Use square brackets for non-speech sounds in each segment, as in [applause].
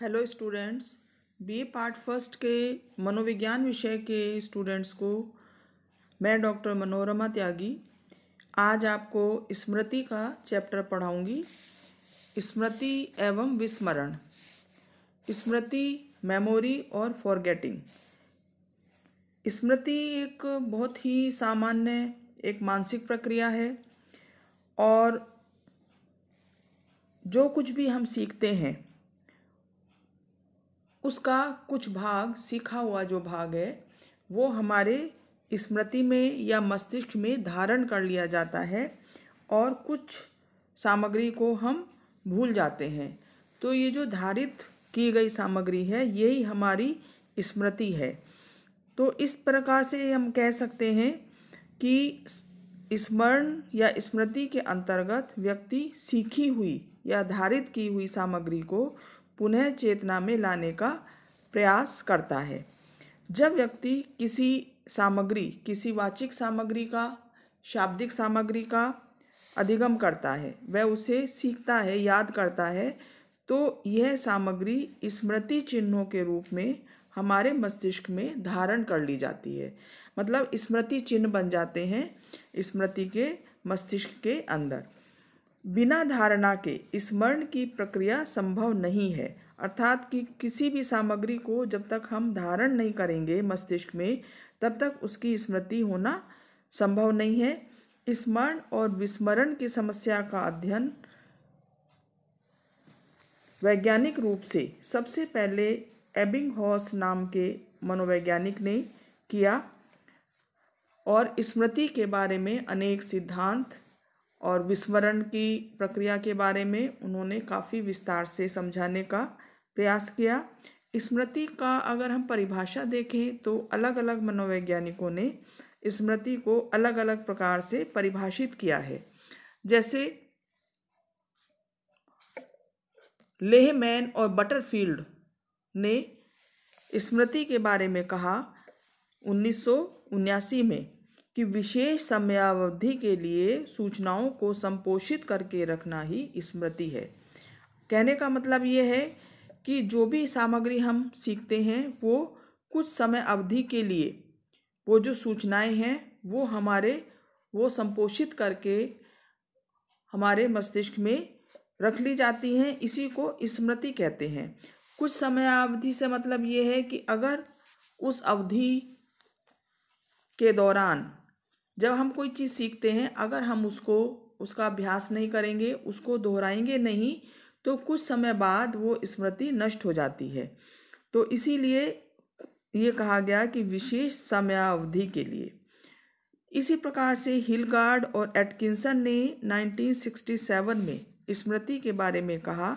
hello students B part first के मनोविज्ञान विषय के स्टूडेंट्स को मैं डॉक्टर मनोरमा त्यागी आज आपको स्मृति का चैप्टर पढ़ाऊंगी स्मृति एवं विस्मरण स्मृति मेमोरी और फॉरगेटिंग स्मृति एक बहुत ही सामान्य एक मानसिक प्रक्रिया है और जो कुछ भी हम सीखते हैं उसका कुछ भाग सीखा हुआ जो भाग है वो हमारे स्मृति में या मस्तिष्क में धारण कर लिया जाता है और कुछ सामग्री को हम भूल जाते हैं तो ये जो धारित की गई सामग्री है यही हमारी स्मृति है तो इस प्रकार से हम कह सकते हैं कि स्मरण या स्मृति के अंतर्गत व्यक्ति सीखी हुई या धारित की हुई सामग्री को पुनः चेतना में लाने का प्रयास करता है जब व्यक्ति किसी सामग्री किसी वाचिक सामग्री का शाब्दिक सामग्री का अधिगम करता है वह उसे सीखता है याद करता है तो यह सामग्री स्मृति चिन्हों के रूप में हमारे मस्तिष्क में धारण कर ली जाती है मतलब स्मृति चिन्ह बन जाते हैं स्मृति के मस्तिष्क के अंदर बिना धारणा के स्मरण की प्रक्रिया संभव नहीं है अर्थात कि किसी भी सामग्री को जब तक हम धारण नहीं करेंगे मस्तिष्क में तब तक उसकी स्मृति होना संभव नहीं है स्मरण और विस्मरण की समस्या का अध्ययन वैज्ञानिक रूप से सबसे पहले एबिंग हॉस नाम के मनोवैज्ञानिक ने किया और स्मृति के बारे में अनेक सिद्धांत और विस्मरण की प्रक्रिया के बारे में उन्होंने काफ़ी विस्तार से समझाने का प्रयास किया स्मृति का अगर हम परिभाषा देखें तो अलग अलग मनोवैज्ञानिकों ने स्मृति को अलग अलग प्रकार से परिभाषित किया है जैसे लेहमैन और बटरफील्ड ने स्मृति के बारे में कहा उन्नीस में कि विशेष समयावधि के लिए सूचनाओं को संपोषित करके रखना ही स्मृति है कहने का मतलब ये है कि जो भी सामग्री हम सीखते हैं वो कुछ समय अवधि के लिए वो जो सूचनाएं हैं वो हमारे वो संपोषित करके हमारे मस्तिष्क में रख ली जाती हैं इसी को स्मृति कहते हैं कुछ समय अवधि से मतलब ये है कि अगर उस अवधि के दौरान जब हम कोई चीज़ सीखते हैं अगर हम उसको उसका अभ्यास नहीं करेंगे उसको दोहराएंगे नहीं तो कुछ समय बाद वो स्मृति नष्ट हो जाती है तो इसीलिए ये कहा गया कि विशेष समयावधि के लिए इसी प्रकार से हिलगार्ड और एटकिंसन ने 1967 में स्मृति के बारे में कहा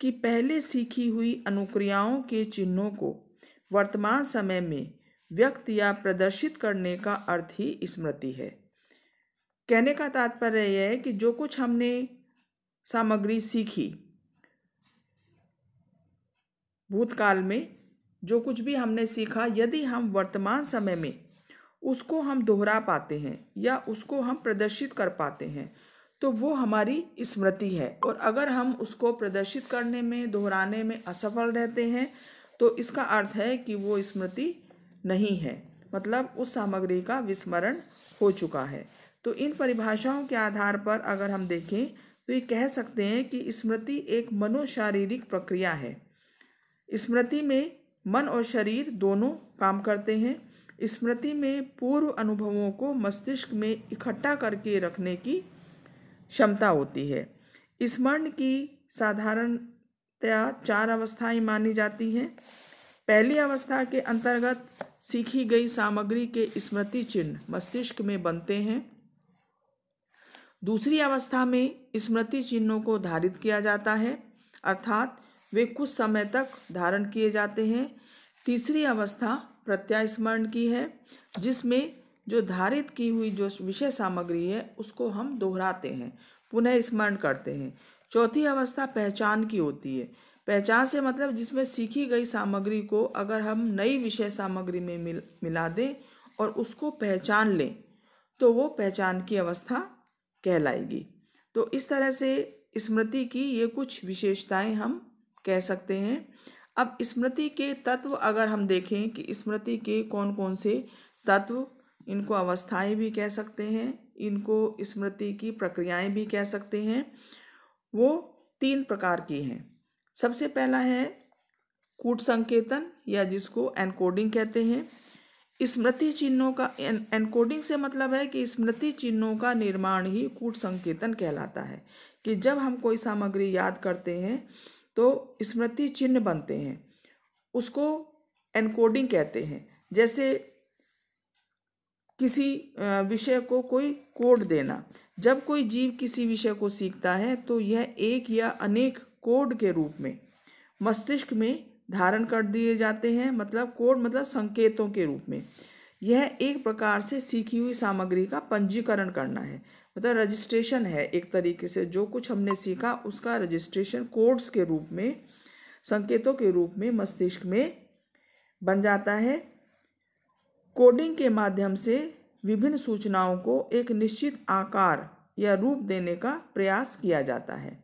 कि पहले सीखी हुई अनुक्रियाओं के चिन्हों को वर्तमान समय में व्यक्त या प्रदर्शित करने का अर्थ ही स्मृति है कहने का तात्पर्य यह है कि जो कुछ हमने सामग्री सीखी भूतकाल में जो कुछ भी हमने सीखा यदि हम वर्तमान समय में उसको हम दोहरा पाते हैं या उसको हम प्रदर्शित कर पाते हैं तो वो हमारी स्मृति है और अगर हम उसको प्रदर्शित करने में दोहराने में असफल रहते हैं तो इसका अर्थ है कि वो स्मृति नहीं है मतलब उस सामग्री का विस्मरण हो चुका है तो इन परिभाषाओं के आधार पर अगर हम देखें तो ये कह सकते हैं कि स्मृति एक मनोशारीरिक प्रक्रिया है स्मृति में मन और शरीर दोनों काम करते हैं स्मृति में पूर्व अनुभवों को मस्तिष्क में इकट्ठा करके रखने की क्षमता होती है स्मरण की साधारणतया चार अवस्थाएं मानी जाती हैं पहली अवस्था के अंतर्गत सीखी गई सामग्री के स्मृति चिन्ह मस्तिष्क में बनते हैं दूसरी अवस्था में स्मृति चिन्हों को धारित किया जाता है अर्थात वे कुछ समय तक धारण किए जाते हैं तीसरी अवस्था प्रत्यास्मरण की है जिसमें जो धारित की हुई जो विषय सामग्री है उसको हम दोहराते हैं पुनः स्मरण करते हैं चौथी अवस्था पहचान की होती है पहचान से मतलब जिसमें सीखी गई सामग्री को अगर हम नई विषय सामग्री में मिल मिला दें और उसको पहचान लें तो वो पहचान की अवस्था कहलाएगी तो इस तरह से स्मृति की ये कुछ विशेषताएं हम कह सकते हैं अब स्मृति के तत्व अगर हम देखें कि स्मृति के कौन कौन से तत्व इनको अवस्थाएं भी कह सकते हैं इनको स्मृति की प्रक्रियाएं भी कह सकते हैं वो तीन प्रकार की हैं सबसे पहला है कूट संकेतन या जिसको एनकोडिंग कहते हैं स्मृति चिन्हों का एनकोडिंग से मतलब है कि स्मृति चिन्हों का निर्माण ही कूट संकेतन कहलाता है कि जब हम कोई सामग्री याद करते हैं तो स्मृति चिन्ह बनते हैं उसको एनकोडिंग कहते हैं जैसे किसी विषय को कोई कोड देना जब कोई जीव किसी विषय को सीखता है तो यह एक या अनेक कोड के रूप में मस्तिष्क में धारण कर दिए जाते हैं मतलब कोड मतलब संकेतों के रूप में यह एक प्रकार से सीखी हुई सामग्री का पंजीकरण करना है मतलब रजिस्ट्रेशन है एक तरीके से जो कुछ हमने सीखा उसका रजिस्ट्रेशन कोड्स के रूप में संकेतों के रूप में मस्तिष्क में बन जाता है कोडिंग के माध्यम से विभिन्न सूचनाओं को एक निश्चित आकार या रूप देने का प्रयास किया जाता है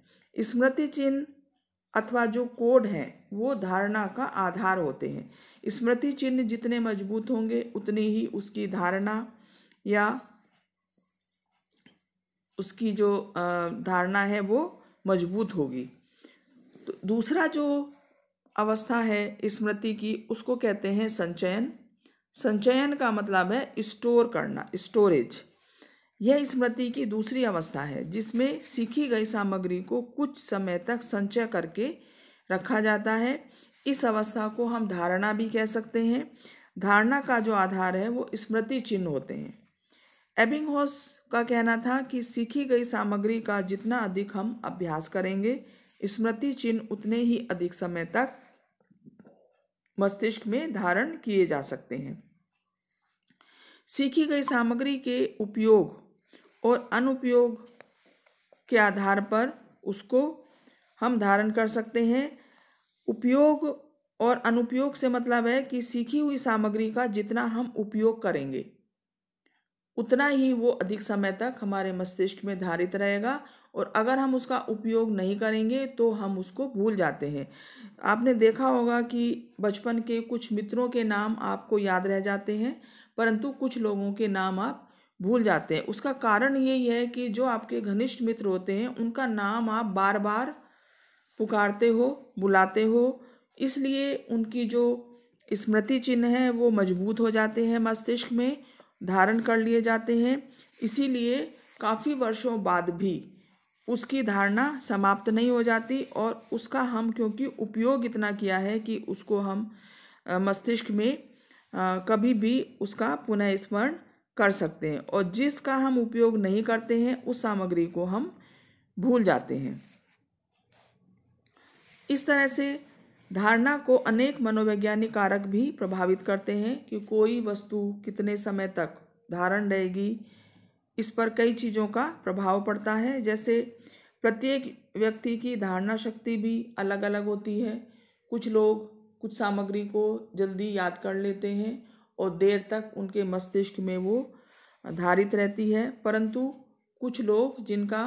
स्मृति चिन्ह अथवा जो कोड हैं वो धारणा का आधार होते हैं स्मृति चिन्ह जितने मजबूत होंगे उतनी ही उसकी धारणा या उसकी जो धारणा है वो मजबूत होगी तो दूसरा जो अवस्था है स्मृति की उसको कहते हैं संचयन संचयन का मतलब है स्टोर करना स्टोरेज यह स्मृति की दूसरी अवस्था है जिसमें सीखी गई सामग्री को कुछ समय तक संचय करके रखा जाता है इस अवस्था को हम धारणा भी कह सकते हैं धारणा का जो आधार है वो स्मृति चिन्ह होते हैं एबिंग होस का कहना था कि सीखी गई सामग्री का जितना अधिक हम अभ्यास करेंगे स्मृति चिन्ह उतने ही अधिक समय तक मस्तिष्क में धारण किए जा सकते हैं सीखी गई सामग्री के उपयोग और अनुपयोग के आधार पर उसको हम धारण कर सकते हैं उपयोग और अनुपयोग से मतलब है कि सीखी हुई सामग्री का जितना हम उपयोग करेंगे उतना ही वो अधिक समय तक हमारे मस्तिष्क में धारित रहेगा और अगर हम उसका उपयोग नहीं करेंगे तो हम उसको भूल जाते हैं आपने देखा होगा कि बचपन के कुछ मित्रों के नाम आपको याद रह जाते हैं परंतु कुछ लोगों के नाम आप भूल जाते हैं उसका कारण यही है कि जो आपके घनिष्ठ मित्र होते हैं उनका नाम आप बार बार पुकारते हो बुलाते हो इसलिए उनकी जो स्मृति चिन्ह है वो मजबूत हो जाते हैं मस्तिष्क में धारण कर लिए जाते हैं इसीलिए काफ़ी वर्षों बाद भी उसकी धारणा समाप्त नहीं हो जाती और उसका हम क्योंकि उपयोग इतना किया है कि उसको हम मस्तिष्क में कभी भी उसका पुनः स्मरण कर सकते हैं और जिसका हम उपयोग नहीं करते हैं उस सामग्री को हम भूल जाते हैं इस तरह से धारणा को अनेक मनोवैज्ञानिक कारक भी प्रभावित करते हैं कि कोई वस्तु कितने समय तक धारण रहेगी इस पर कई चीज़ों का प्रभाव पड़ता है जैसे प्रत्येक व्यक्ति की धारणा शक्ति भी अलग अलग होती है कुछ लोग कुछ सामग्री को जल्दी याद कर लेते हैं और देर तक उनके मस्तिष्क में वो धारित रहती है परंतु कुछ लोग जिनका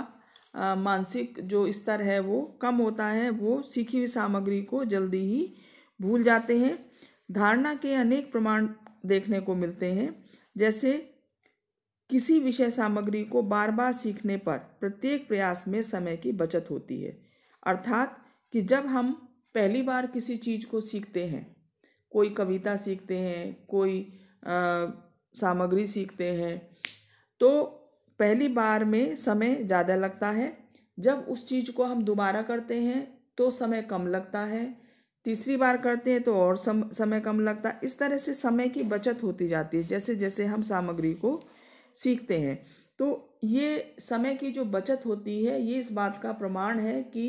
मानसिक जो स्तर है वो कम होता है वो सीखी हुई सामग्री को जल्दी ही भूल जाते हैं धारणा के अनेक प्रमाण देखने को मिलते हैं जैसे किसी विषय सामग्री को बार बार सीखने पर प्रत्येक प्रयास में समय की बचत होती है अर्थात कि जब हम पहली बार किसी चीज़ को सीखते हैं कोई कविता सीखते हैं कोई आ, सामग्री सीखते हैं तो पहली बार में समय ज़्यादा लगता है जब उस चीज़ को हम दोबारा करते हैं तो समय कम लगता है तीसरी बार करते हैं तो और सम, समय कम लगता है इस तरह से समय की बचत होती जाती है जैसे जैसे हम सामग्री को सीखते हैं तो ये समय की जो बचत होती है ये इस बात का प्रमाण है कि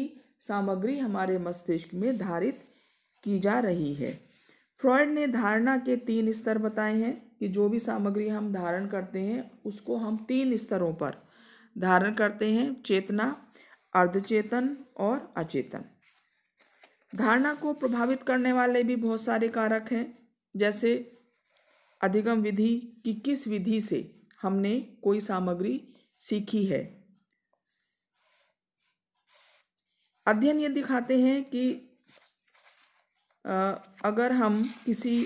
सामग्री हमारे मस्तिष्क में धारित की जा रही है फ्रॉयड ने धारणा के तीन स्तर बताए हैं कि जो भी सामग्री हम धारण करते हैं उसको हम तीन स्तरों पर धारण करते हैं चेतना अर्धचेतन और अचेतन धारणा को प्रभावित करने वाले भी बहुत सारे कारक हैं जैसे अधिगम विधि कि किस विधि से हमने कोई सामग्री सीखी है अध्ययन ये दिखाते हैं कि अगर हम किसी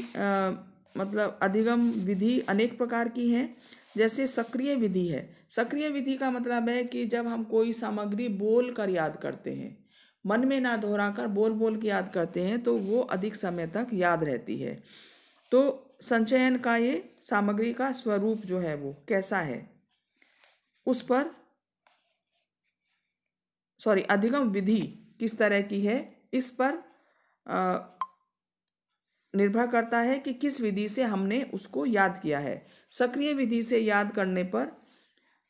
मतलब अधिगम विधि अनेक प्रकार की हैं जैसे सक्रिय विधि है सक्रिय विधि का मतलब है कि जब हम कोई सामग्री बोल कर याद करते हैं मन में ना दोहरा कर बोल बोल के याद करते हैं तो वो अधिक समय तक याद रहती है तो संचयन का ये सामग्री का स्वरूप जो है वो कैसा है उस पर सॉरी अधिगम विधि किस तरह की है इस पर आ, निर्भर करता है कि किस विधि से हमने उसको याद किया है सक्रिय विधि से याद करने पर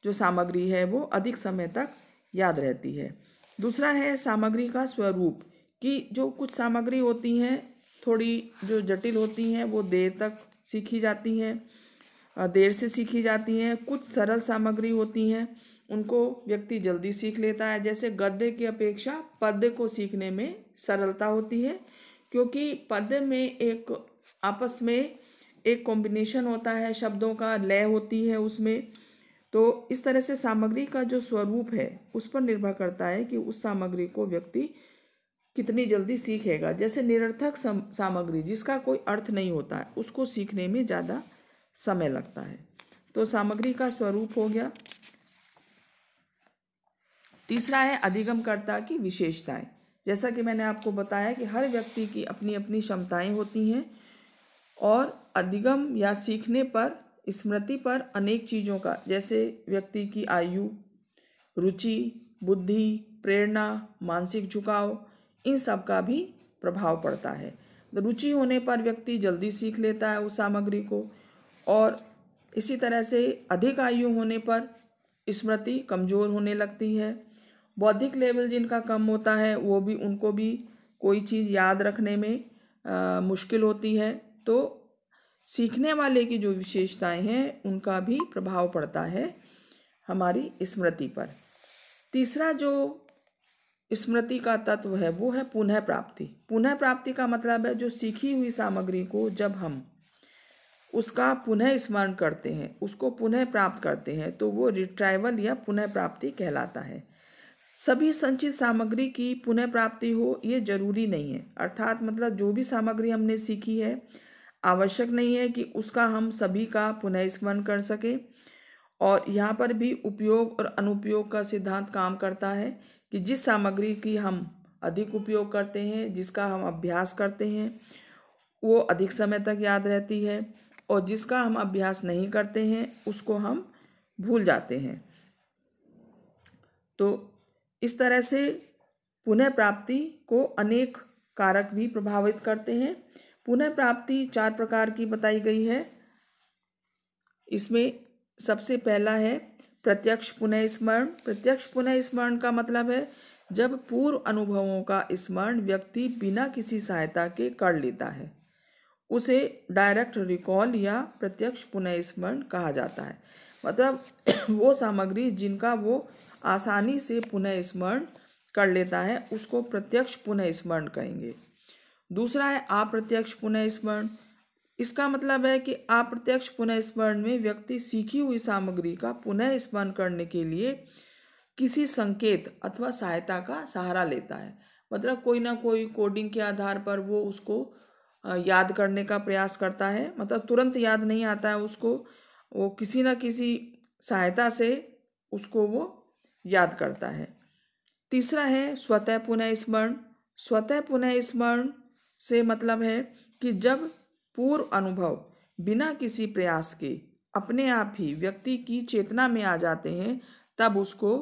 जो सामग्री है वो अधिक समय तक याद रहती है दूसरा है सामग्री का स्वरूप कि जो कुछ सामग्री होती हैं थोड़ी जो जटिल होती हैं वो देर तक सीखी जाती हैं देर से सीखी जाती हैं कुछ सरल सामग्री होती हैं उनको व्यक्ति जल्दी सीख लेता है जैसे गद्य की अपेक्षा पद्य को सीखने में सरलता होती है क्योंकि पद में एक आपस में एक कॉम्बिनेशन होता है शब्दों का लय होती है उसमें तो इस तरह से सामग्री का जो स्वरूप है उस पर निर्भर करता है कि उस सामग्री को व्यक्ति कितनी जल्दी सीखेगा जैसे निरर्थक सामग्री जिसका कोई अर्थ नहीं होता है उसको सीखने में ज़्यादा समय लगता है तो सामग्री का स्वरूप हो गया तीसरा है अधिगमकर्ता की विशेषताएं जैसा कि मैंने आपको बताया कि हर व्यक्ति की अपनी अपनी क्षमताएं होती हैं और अधिगम या सीखने पर स्मृति पर अनेक चीज़ों का जैसे व्यक्ति की आयु रुचि बुद्धि प्रेरणा मानसिक झुकाव इन सब का भी प्रभाव पड़ता है रुचि होने पर व्यक्ति जल्दी सीख लेता है उस सामग्री को और इसी तरह से अधिक आयु होने पर स्मृति कमज़ोर होने लगती है बौद्धिक लेवल जिनका कम होता है वो भी उनको भी कोई चीज़ याद रखने में आ, मुश्किल होती है तो सीखने वाले की जो विशेषताएं हैं उनका भी प्रभाव पड़ता है हमारी स्मृति पर तीसरा जो स्मृति का तत्व है वो है पुनः प्राप्ति पुनः प्राप्ति का मतलब है जो सीखी हुई सामग्री को जब हम उसका पुनः स्मरण करते हैं उसको पुनः प्राप्त करते हैं तो वो रिट्राइवल या पुनः प्राप्ति कहलाता है सभी संचित सामग्री की पुनः प्राप्ति हो ये जरूरी नहीं है अर्थात मतलब जो भी सामग्री हमने सीखी है आवश्यक नहीं है कि उसका हम सभी का पुनः स्मरण कर सकें और यहाँ पर भी उपयोग और अनुपयोग का सिद्धांत काम करता है कि जिस सामग्री की हम अधिक उपयोग करते हैं जिसका हम अभ्यास करते हैं वो अधिक समय तक याद रहती है और जिसका हम अभ्यास नहीं करते हैं उसको हम भूल जाते हैं तो इस तरह से पुनः प्राप्ति को अनेक कारक भी प्रभावित करते हैं पुनः प्राप्ति चार प्रकार की बताई गई है इसमें सबसे पहला है प्रत्यक्ष पुनः स्मरण प्रत्यक्ष पुनः स्मरण का मतलब है जब पूर्व अनुभवों का स्मरण व्यक्ति बिना किसी सहायता के कर लेता है उसे डायरेक्ट रिकॉल या प्रत्यक्ष पुनः स्मरण कहा जाता है मतलब [coughs] वो सामग्री जिनका वो आसानी से पुनः स्मरण कर लेता है उसको प्रत्यक्ष पुनः स्मरण कहेंगे दूसरा है अप्रत्यक्ष पुनः स्मरण इसका मतलब है कि अप्रत्यक्ष पुनः स्मरण में व्यक्ति सीखी हुई सामग्री का पुनः स्मरण करने के लिए किसी संकेत अथवा सहायता का सहारा लेता है मतलब कोई ना कोई कोडिंग के आधार पर वो उसको याद करने का प्रयास करता है मतलब तुरंत याद नहीं आता है उसको वो किसी ना किसी सहायता से उसको वो याद करता है तीसरा है स्वतः पुनः स्मरण स्वतः पुनः स्मरण से मतलब है कि जब पूर्व अनुभव बिना किसी प्रयास के अपने आप ही व्यक्ति की चेतना में आ जाते हैं तब उसको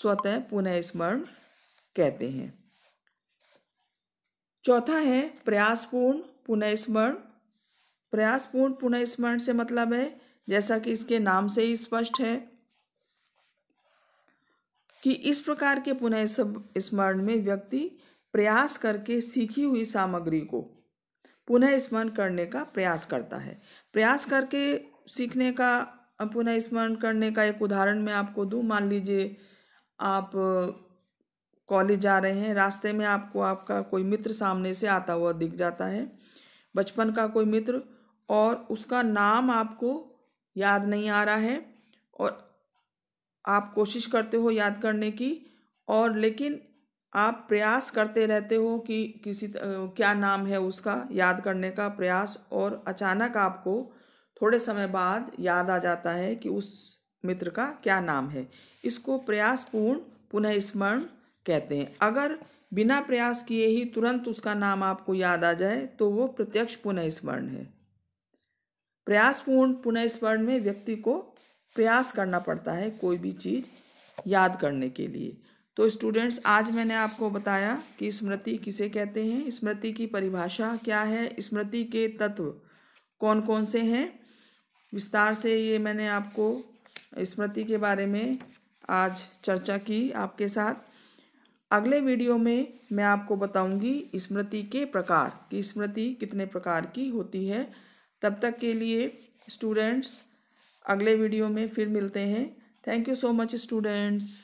स्वतः पुनः स्मरण कहते हैं चौथा है प्रयासपूर्ण पुनः स्मरण प्रयासपूर्ण पुनः स्मरण से मतलब है जैसा कि इसके नाम से ही स्पष्ट है कि इस प्रकार के पुनः स्मरण में व्यक्ति प्रयास करके सीखी हुई सामग्री को पुनः स्मरण करने का प्रयास करता है प्रयास करके सीखने का पुनः स्मरण करने का एक उदाहरण मैं आपको दूँ मान लीजिए आप कॉलेज जा रहे हैं रास्ते में आपको आपका कोई मित्र सामने से आता हुआ दिख जाता है बचपन का कोई मित्र और उसका नाम आपको याद नहीं आ रहा है और आप कोशिश करते हो याद करने की और लेकिन आप प्रयास करते रहते हो कि किसी क्या नाम है उसका याद करने का प्रयास और अचानक आपको थोड़े समय बाद याद आ जाता है कि उस मित्र का क्या नाम है इसको प्रयासपूर्ण पुनः स्मरण कहते हैं अगर बिना प्रयास किए ही तुरंत उसका नाम आपको याद आ जाए तो वो प्रत्यक्ष पुनः स्मरण है प्रयासपूर्ण पुनःस्मरण में व्यक्ति को प्रयास करना पड़ता है कोई भी चीज़ याद करने के लिए तो स्टूडेंट्स आज मैंने आपको बताया कि स्मृति किसे कहते हैं स्मृति की परिभाषा क्या है स्मृति के तत्व कौन कौन से हैं विस्तार से ये मैंने आपको स्मृति के बारे में आज चर्चा की आपके साथ अगले वीडियो में मैं आपको बताऊंगी स्मृति के प्रकार कि स्मृति कितने प्रकार की होती है तब तक के लिए स्टूडेंट्स अगले वीडियो में फिर मिलते हैं thank you so much students